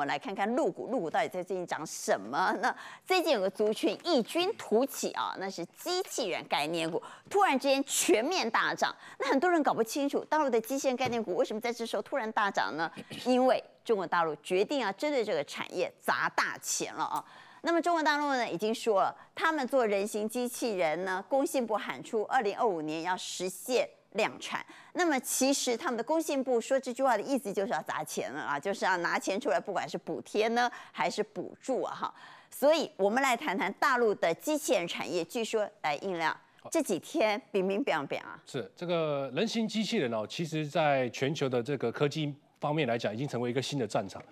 我们来看看陆股，陆股到底在最近涨什么呢？最近有个族群异军突起啊，那是机器人概念股，突然之间全面大涨。那很多人搞不清楚，大陆的机器人概念股为什么在这时候突然大涨呢？因为中国大陆决定要针对这个产业砸大钱了啊。那么中国大陆呢，已经说了，他们做人形机器人呢，工信部喊出二零二五年要实现。量产，那么其实他们的工信部说这句话的意思就是要砸钱了啊，就是要拿钱出来，不管是补贴呢还是补助啊哈。所以，我们来谈谈大陆的机器人产业。据说来应量。这几天冰比表表啊，是这个人形机器人哦，其实在全球的这个科技方面来讲，已经成为一个新的战场。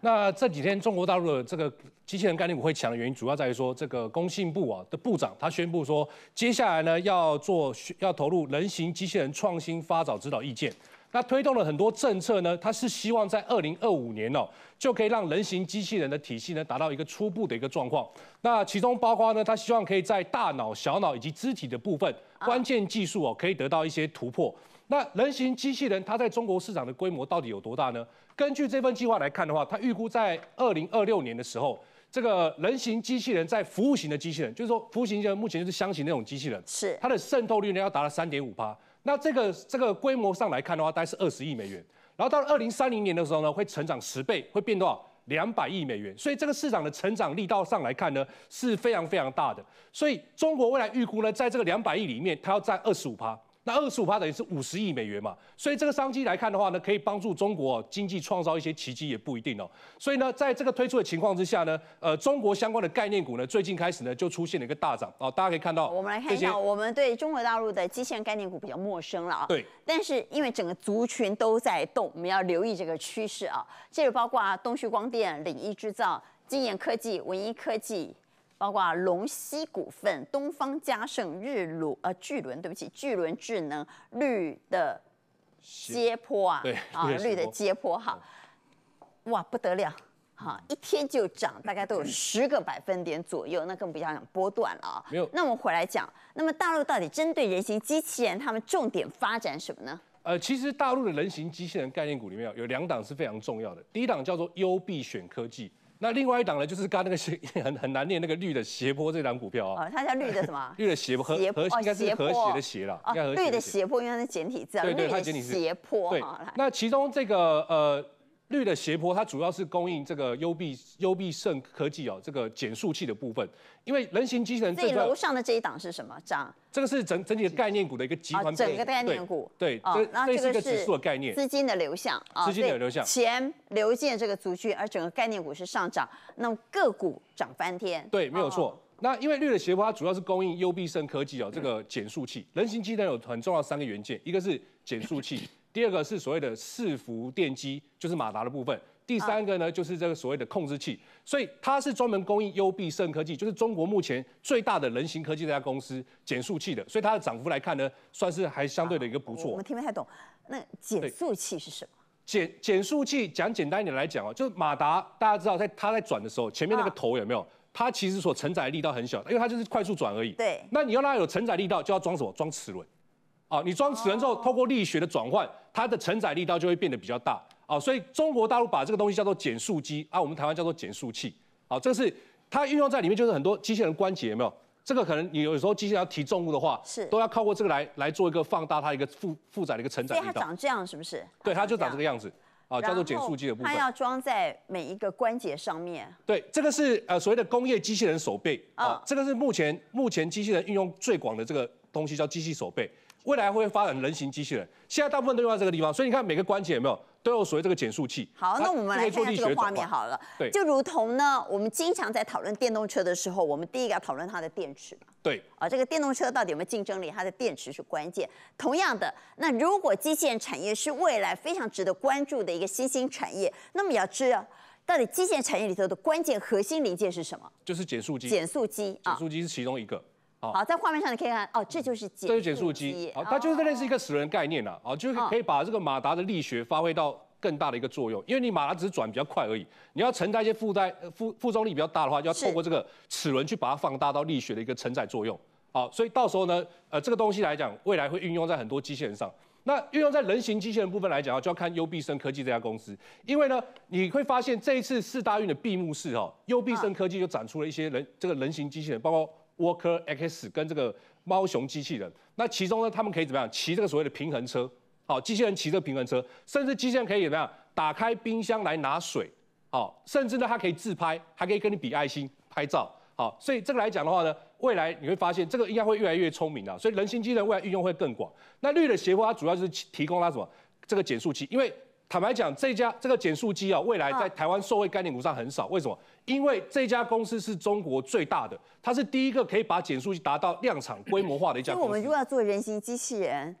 那这几天中国大陆的这个机器人概念股会强的原因，主要在于说这个工信部啊的部长他宣布说，接下来呢要做要投入人形机器人创新发展指导意见，那推动了很多政策呢，他是希望在二零二五年哦就可以让人形机器人的体系呢达到一个初步的一个状况，那其中包括呢他希望可以在大脑、小脑以及肢体的部分关键技术哦可以得到一些突破。那人形机器人它在中国市场的规模到底有多大呢？根据这份计划来看的话，它预估在二零二六年的时候，这个人形机器人在服务型的机器人，就是说服务型目前就是箱型那种机器人，是它的渗透率呢要达到三点五趴。那这个这个规模上来看的话，大概是二十亿美元。然后到二零三零年的时候呢，会成长十倍，会变多少？两百亿美元。所以这个市场的成长力道上来看呢，是非常非常大的。所以中国未来预估呢，在这个两百亿里面，它要占二十五趴。那二十五趴等于是五十亿美元嘛，所以这个商机来看的话呢，可以帮助中国经济创造一些奇迹也不一定哦。所以呢，在这个推出的情况之下呢，呃，中国相关的概念股呢，最近开始呢就出现了一个大涨啊，大家可以看到。我们来看一下，我们对中国大陆的基线概念股比较陌生了啊。对。但是因为整个族群都在动，我们要留意这个趋势啊。这个包括东旭光电、领益制造、晶研科技、文一科技。包括龙溪股份、东方嘉盛、日鲁呃巨轮，对不起，巨轮智能绿的斜坡啊，啊绿的斜坡哈，哇不得了哈，一天就涨，大概都有十个百分点左右，那更不要讲波段了啊。没有，那我们回来讲，那么大陆到底针对人形机器人，他们重点发展什么呢？呃，其实大陆的人形机器人概念股里面有两档是非常重要的，第一档叫做优必选科技。那另外一档呢，就是刚那个斜很很难念那个绿的斜坡这档股票啊，它叫绿的什么？绿的斜坡和和应该是和谐的斜啦，应该和谐。的斜坡，因为它是简体字啊，对对，它简体字斜坡。对，那其中这个呃。绿的斜坡，它主要是供应这个优必优必胜科技哦，这个减速器的部分。因为人形机器人，这楼上的这一档是什么涨？这个是整整体的概念股的一个集团，整个概念股。对，这这个指数的概念，资金的流向。资金的流向，钱流进这个族群，而整个概念股是上涨，那么个股涨翻天。对，没有错。那因为绿的斜坡，它主要是供应优必胜科技哦，这个减速器。人形机器人有很重要三个元件，一个是减速器。第二个是所谓的伺服电机，就是马达的部分。第三个呢，就是这个所谓的控制器。所以它是专门供应优必胜科技，就是中国目前最大的人形科技这家公司减速器的。所以它的涨幅来看呢，算是还相对的一个不错。我们听不太懂，那减速器是什么？减减速器讲简单一点来讲哦，就是马达。大家知道，在它在转的时候，前面那个头有没有？它其实所承载力道很小，因为它就是快速转而已。对。那你要它有承载力道，就要装什么？装齿轮。哦，你装齿轮之后，透过力学的转换。它的承载力道就会变得比较大啊，所以中国大陆把这个东西叫做减速机啊，我们台湾叫做减速器啊，这是它运用在里面，就是很多机器人关节有没有？这个可能你有时候机器人要提重物的话，是都要靠过这个来来做一个放大它一个负负载的一个承载力道。它长这样是不是？对，它就长这个样子啊，叫做减速机的部分。它要装在每一个关节上面。对，这个是呃所谓的工业机器人手背啊，这个是目前目前机器人运用最广的这个东西叫机器手背。未来会发展人形机器人，现在大部分都用在这个地方，所以你看每个关节有没有都有所谓这个减速器。好，那我们来看这个画面好了。对，就如同呢，我们经常在讨论电动车的时候，我们第一个要讨论它的电池。对。啊，这个电动车到底有没有竞争力？它的电池是关键。同样的，那如果机器人产业是未来非常值得关注的一个新兴产业，那么你要知道，到底机械产业里头的关键核心零件是什么？就是减速机。减速机。减速机是其中一个。好，在画面上你可以看，哦，这就是减，这是减速机，好，它就是类似一个齿轮概念啦，啊，就是可以把这个马达的力学发挥到更大的一个作用，因为你马达只是转比较快而已，你要承载一些负载，负负重力比较大的话，要透过这个齿轮去把它放大到力学的一个承载作用，好，所以到时候呢，呃，这个东西来讲，未来会运用在很多机器人上，那运用在人形机器人部分来讲啊，就要看优必胜科技这家公司，因为呢，你会发现这一次四大运的闭幕式哈，优必胜科技就展出了一些人这个人形机器人，包括。Walker X 跟这个猫熊机器人，那其中呢，他们可以怎么样？骑这个所谓的平衡车，好，机器人骑这个平衡车，甚至机器人可以怎么样？打开冰箱来拿水，好，甚至呢，它可以自拍，还可以跟你比爱心拍照，好，所以这个来讲的话呢，未来你会发现这个应该会越来越聪明的，所以人形机人未来运用会更广。那绿的斜坡它主要就是提供它什么？这个减速器，因为。坦白讲，这家这个减速机啊，未来在台湾受惠概念股上很少。为什么？因为这家公司是中国最大的，它是第一个可以把减速机达到量产规模化的一家公司。因为我们如果要做人形机器人，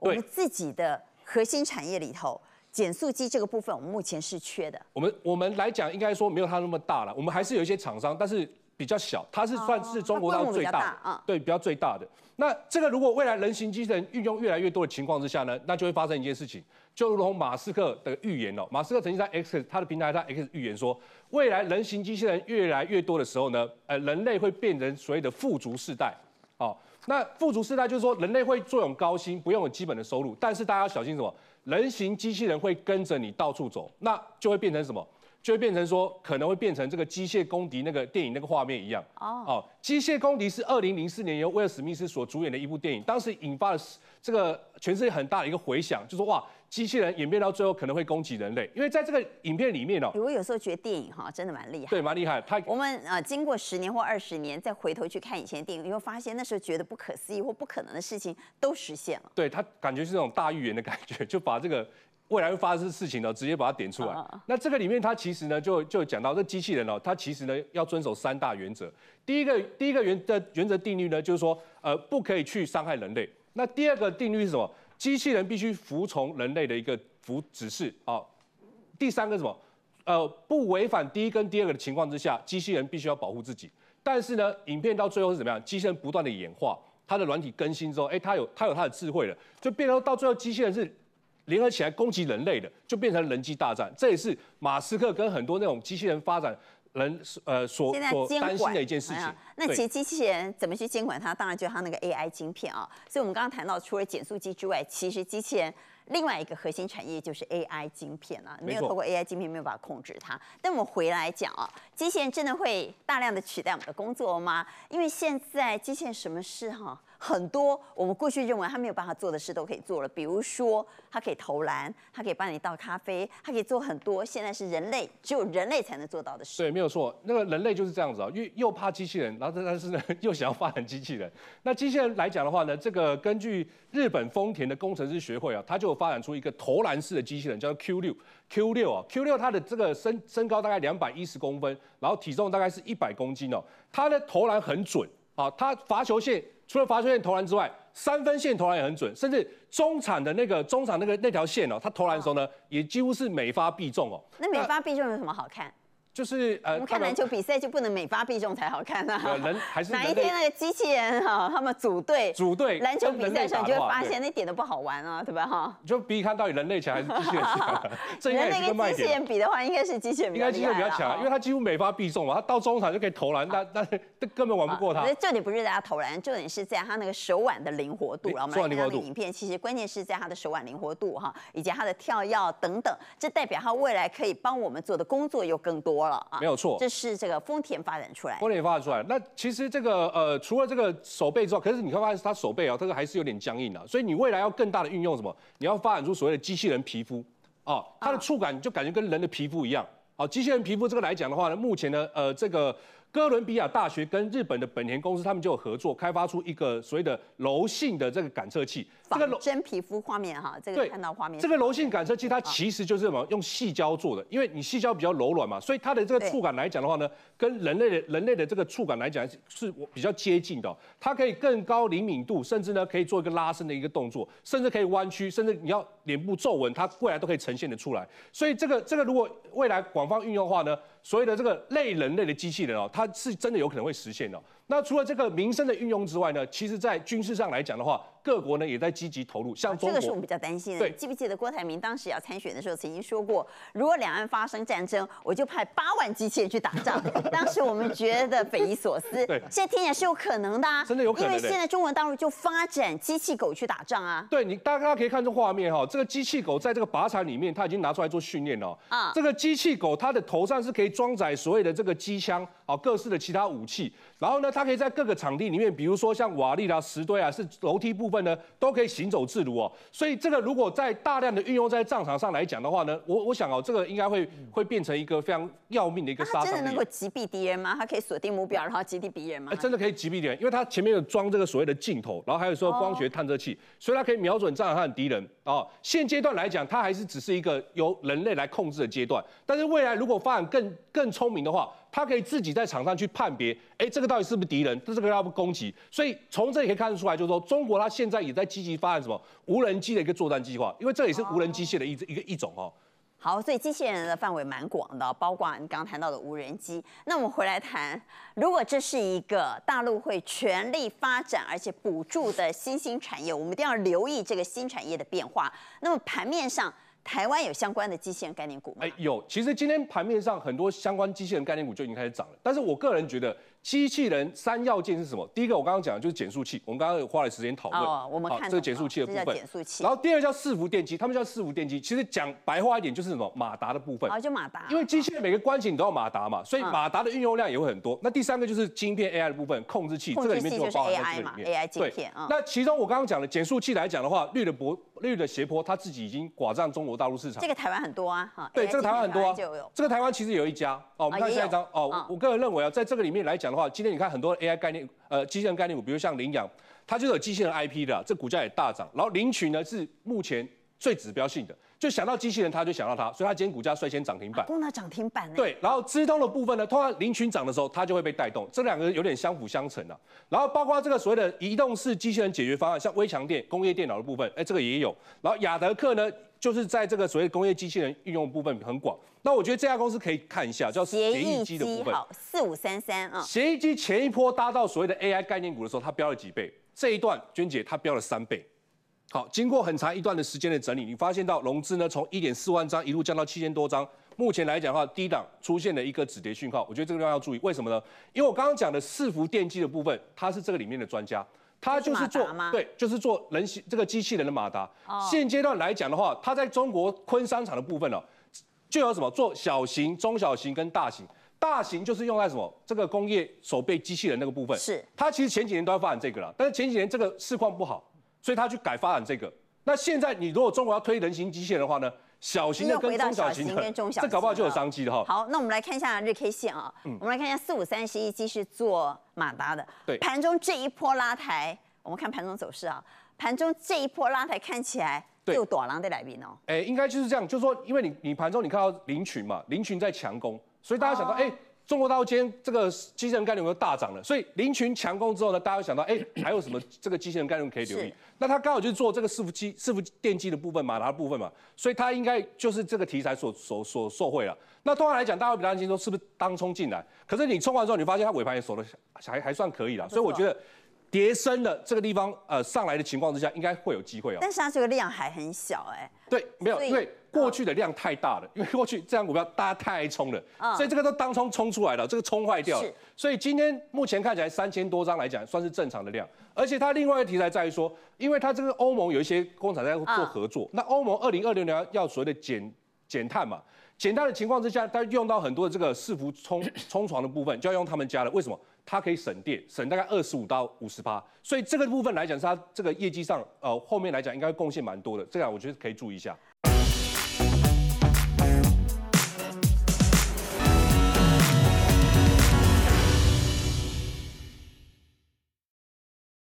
我们自己的核心产业里头，减速机这个部分，我们目前是缺的。我们我们来讲，应该说没有它那么大了。我们还是有一些厂商，但是。比较小，它是算是中国当中最大，对比较最大的。那这个如果未来人形机器人运用越来越多的情况之下呢，那就会发生一件事情，就如同马斯克的预言哦，马斯克曾经在 X 他的平台上 X 预言说，未来人形机器人越来越多的时候呢，呃人类会变成所谓的富足世代。哦，那富足世代就是说人类会坐拥高薪，不用有基本的收入。但是大家要小心什么，人形机器人会跟着你到处走，那就会变成什么？就会变成说，可能会变成这个《机械公敌》那个电影那个画面一样。哦，哦，《机械公敌》是二零零四年由威尔·史密斯所主演的一部电影，当时引发了这个全世界很大的一个回响，就说哇，机器人演变到最后可能会攻击人类。因为在这个影片里面哦，我有时候觉得电影哈真的蛮厉害。对，蛮厉害。他我们呃经过十年或二十年再回头去看以前电影，你会发现那时候觉得不可思议或不可能的事情都实现了。对他感觉是那种大预言的感觉，就把这个。未来会发生的事情呢，直接把它点出来。那这个里面它其实呢，就就讲到这机器人哦，它其实呢要遵守三大原则。第一个第一个原的原则定律呢，就是说呃不可以去伤害人类。那第二个定律是什么？机器人必须服从人类的一个服指示啊。第三个什么？呃不违反第一跟第二个的情况之下，机器人必须要保护自己。但是呢，影片到最后是怎么样？机器人不断的演化，它的软体更新之后，哎，它有它有它的智慧了，就变成到最后机器人是。联合起来攻击人类的，就变成人机大战。这也是马斯克跟很多那种机器人发展人呃所所担心的一件事情。那其实机器人怎么去监管它？当然就它那个 AI 晶片啊。所以我们刚刚谈到，除了减速机之外，其实机器人另外一个核心产业就是 AI 晶片啊。没有透过 AI 晶片，没有办法控制它。但我们回来讲啊，机器人真的会大量的取代我们的工作吗？因为现在机器人什么事哈？很多我们过去认为他没有办法做的事都可以做了，比如说他可以投篮，他可以帮你倒咖啡，他可以做很多现在是人类只有人类才能做到的事。对，没有错，那个人类就是这样子啊，又又怕机器人，然后但是呢又想要发展机器人。那机器人来讲的话呢，这个根据日本丰田的工程师学会啊，他就发展出一个投篮式的机器人，叫做 Q 六。Q 六啊，Q 六它的这个身身高大概两百一十公分，然后体重大概是一百公斤哦。它的投篮很准啊，它罚球线。除了罚球线投篮之外，三分线投篮也很准，甚至中场的那个中场那个那条线哦，他投篮的时候呢，也几乎是每发必中哦。那每发必中有什么好看？就是呃，我们看篮球比赛就不能每发必中才好看啊。呃，人还是哪一天那个机器人哈，他们组队组队篮球比赛的时候，你会发现一点都不好玩啊，对吧哈？就比看到底人类强还是机器人强？这应该是个卖点。人那个机器人比的话，应该是机器人应该机器人比较强，因为他几乎每发必中嘛，他到中场就可以投篮，那那根本玩不过他。这里不是他投篮，重点是在他那个手腕的灵活度然后我们看那个影片，其实关键是在他的手腕灵活度哈，以及他的跳跃等等，这代表他未来可以帮我们做的工作又更多。没有错，这是这个丰田发展出来。丰田发展出来，那其实这个呃，除了这个手背之外，可是你会发现它手背啊，这个还是有点僵硬的。所以你未来要更大的运用什么？你要发展出所谓的机器人皮肤啊，它的触感就感觉跟人的皮肤一样。好，机器人皮肤这个来讲的话呢，目前呢，呃，这个。哥伦比亚大学跟日本的本田公司，他们就有合作，开发出一个所谓的柔性的这个感测器，这个真皮肤画面哈，这个看到画面，这个柔性感测器它其实就是什么？用细胶做的，因为你细胶比较柔软嘛，所以它的这个触感来讲的话呢，跟人类的人类的这个触感来讲是我比较接近的，它可以更高灵敏度，甚至呢可以做一个拉伸的一个动作，甚至可以弯曲，甚至你要脸部皱纹，它未来都可以呈现的出来，所以这个这个如果未来广泛运用的话呢？所以呢，这个类人类的机器人哦，它是真的有可能会实现的。那除了这个民生的运用之外呢，其实，在军事上来讲的话，各国呢也在积极投入。像这个是我比较担心的。记不记得郭台铭当时要参选的时候，曾经说过，如果两岸发生战争，我就派八万机器人去打仗。当时我们觉得匪夷所思，对，现在听起来是有可能的，真的有可能。因为现在中文大陆就发展机器狗去打仗啊。对你，大家可以看这画面哈，这个机器狗在这个靶场里面，它已经拿出来做训练了啊。这个机器狗，它的头上是可以装载所谓的这个机枪，好，各式的其他武器。然后呢，它可以在各个场地里面，比如说像瓦砾啊、石堆啊、是楼梯部分呢，都可以行走自如哦。所以这个如果在大量的运用在战场上来讲的话呢，我我想哦，这个应该会会变成一个非常要命的一个杀伤它真的能够击毙敌人吗？它可以锁定目标然后击毙敌人吗？真的可以击毙敌人，因为它前面有装这个所谓的镜头，然后还有说光学探测器，所以它可以瞄准战场上的敌人。哦，现阶段来讲，它还是只是一个由人类来控制的阶段。但是未来如果发展更更聪明的话，他可以自己在场上去判别，哎，这个到底是不是敌人？他这个要不攻击？所以从这里可以看得出来，就是说中国它现在也在积极发展什么无人机的一个作战计划，因为这也是无人机械的一一个一种哦。好，所以机器人的范围蛮广的，包括你刚刚谈到的无人机。那我们回来谈，如果这是一个大陆会全力发展而且补助的新兴产业，我们一定要留意这个新产业的变化。那么盘面上。台湾有相关的机器人概念股吗？哎，有。其实今天盘面上很多相关机器人概念股就已经开始涨了。但是我个人觉得，机器人三要件是什么？第一个，我刚刚讲的就是减速器，我们刚刚有花了时间讨论，哦，我们看这个减速器的部分。然后第二叫伺服电机，他们叫伺服电机，其实讲白话一点就是什么马达的部分。啊，就马达。因为机器人每个关节你都要马达嘛，所以马达的运用量也会很多。那第三个就是晶片 AI 的部分，控制器这里面就包含了 AI 嘛，AI 晶片啊。那其中我刚刚讲的减速器来讲的话，绿的博。绿的斜坡，它自己已经寡占中国大陆市场。这个台湾很多啊，哈。对，这个台湾很多啊。这个台湾其实有一家，哦，我们看下一张哦。我个人认为啊，在这个里面来讲的话，今天你看很多 AI 概念，呃，机器人概念股，比如像领养，它就有机器人 IP 的，这股价也大涨。然后领取呢是目前最指标性的。就想到机器人，他就想到它，所以它今天股价率先涨停板。攻到涨停板。对，然后智通的部分呢，通常零群涨的时候，它就会被带动，这两个有点相辅相成的。然后包括这个所谓的移动式机器人解决方案，像微强电、工业电脑的部分，哎，这个也有。然后亚德克呢，就是在这个所谓工业机器人运用部分很广。那我觉得这家公司可以看一下，叫协议机的部分，四五三三啊。协议机前一波搭到所谓的 AI 概念股的时候，它飙了几倍？这一段娟姐它飙了三倍。好，经过很长一段的时间的整理，你发现到融资呢从一点四万张一路降到七千多张。目前来讲的话，低档出现了一个止跌讯号，我觉得这个地方要注意。为什么呢？因为我刚刚讲的伺服电机的部分，它是这个里面的专家，他就是做对，就是做人形，这个机器人的马达。现阶段来讲的话，它在中国昆山厂的部分呢，就有什么做小型、中小型跟大型，大型就是用在什么这个工业手背机器人那个部分。是，它其实前几年都要发展这个了，但是前几年这个市况不好。所以他去改发展这个，那现在你如果中国要推人形机械的话呢，小型的跟中小型，这搞不好就有商机的哈。好，那我们来看一下日 K 线啊，我们来看一下四五三十一机是做马达的，盘中这一波拉抬，我们看盘中走势啊，盘中这一波拉抬看起来又躲狼在来宾哦。哎，应该就是这样，就是说因为你你盘中你看到林群嘛，林群在强攻，所以大家想到哎。中国大陆今天这个机器人概念有没有大涨了？所以林群强攻之后呢，大家会想到，哎，还有什么这个机器人概念可以留意？那它刚好就是做这个伺服机、伺服电机的部分、马达部分嘛，所以它应该就是这个题材所所所受惠了。那通常来讲，大家会比较担心说，是不是当冲进来？可是你冲完之后，你发现它尾盘也守的还还算可以了，所以我觉得。跌深的这个地方，呃，上来的情况之下，应该会有机会哦。但是它这个量还很小，哎。对，没有，因为过去的量太大了，因为过去这档股票大家太爱冲了，所以这个都当冲冲出来了，这个冲坏掉了。所以今天目前看起来三千多张来讲算是正常的量，而且它另外一个题材在于说，因为它这个欧盟有一些工厂在做合作，那欧盟二零二六年要所谓的减减碳嘛，减碳的情况之下，它用到很多的这个伺服冲冲床的部分就要用他们家的，为什么？它可以省电，省大概二十五到五十八，所以这个部分来讲，它这个业绩上，呃，后面来讲应该贡献蛮多的，这个我觉得可以注意一下。